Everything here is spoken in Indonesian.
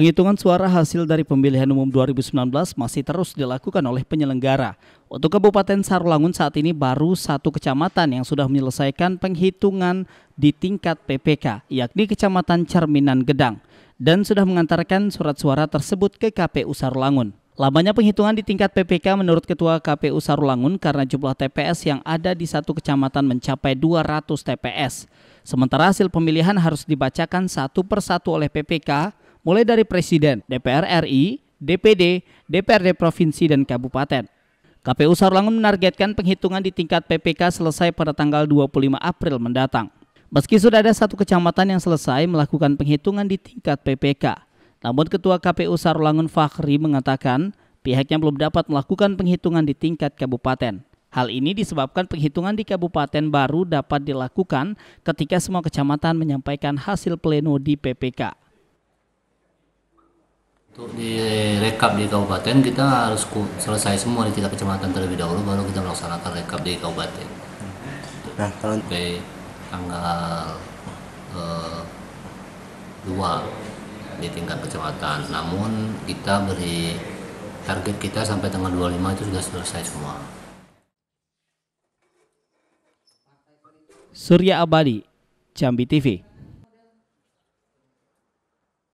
Penghitungan suara hasil dari pemilihan umum 2019 masih terus dilakukan oleh penyelenggara. Untuk Kabupaten Sarulangun saat ini baru satu kecamatan yang sudah menyelesaikan penghitungan di tingkat PPK, yakni Kecamatan Cerminan Gedang, dan sudah mengantarkan surat suara tersebut ke KPU Sarulangun. Lamanya penghitungan di tingkat PPK menurut Ketua KPU Sarulangun karena jumlah TPS yang ada di satu kecamatan mencapai 200 TPS. Sementara hasil pemilihan harus dibacakan satu persatu oleh PPK mulai dari Presiden, DPR RI, DPD, DPRD Provinsi, dan Kabupaten. KPU Sarulangun menargetkan penghitungan di tingkat PPK selesai pada tanggal 25 April mendatang. Meski sudah ada satu kecamatan yang selesai melakukan penghitungan di tingkat PPK, namun Ketua KPU Sarulangun Fakhri mengatakan pihaknya belum dapat melakukan penghitungan di tingkat kabupaten. Hal ini disebabkan penghitungan di kabupaten baru dapat dilakukan ketika semua kecamatan menyampaikan hasil pleno di PPK. Untuk di rekap di kabupaten kita harus selesai semua di tingkat kecamatan terlebih dahulu baru kita melaksanakan rekap di kabupaten. Nah, kalau sampai tanggal eh, dua 2 di tingkat kecamatan. Namun kita beri target kita sampai tanggal 25 itu sudah selesai semua. Surya Abadi, Jambi TV.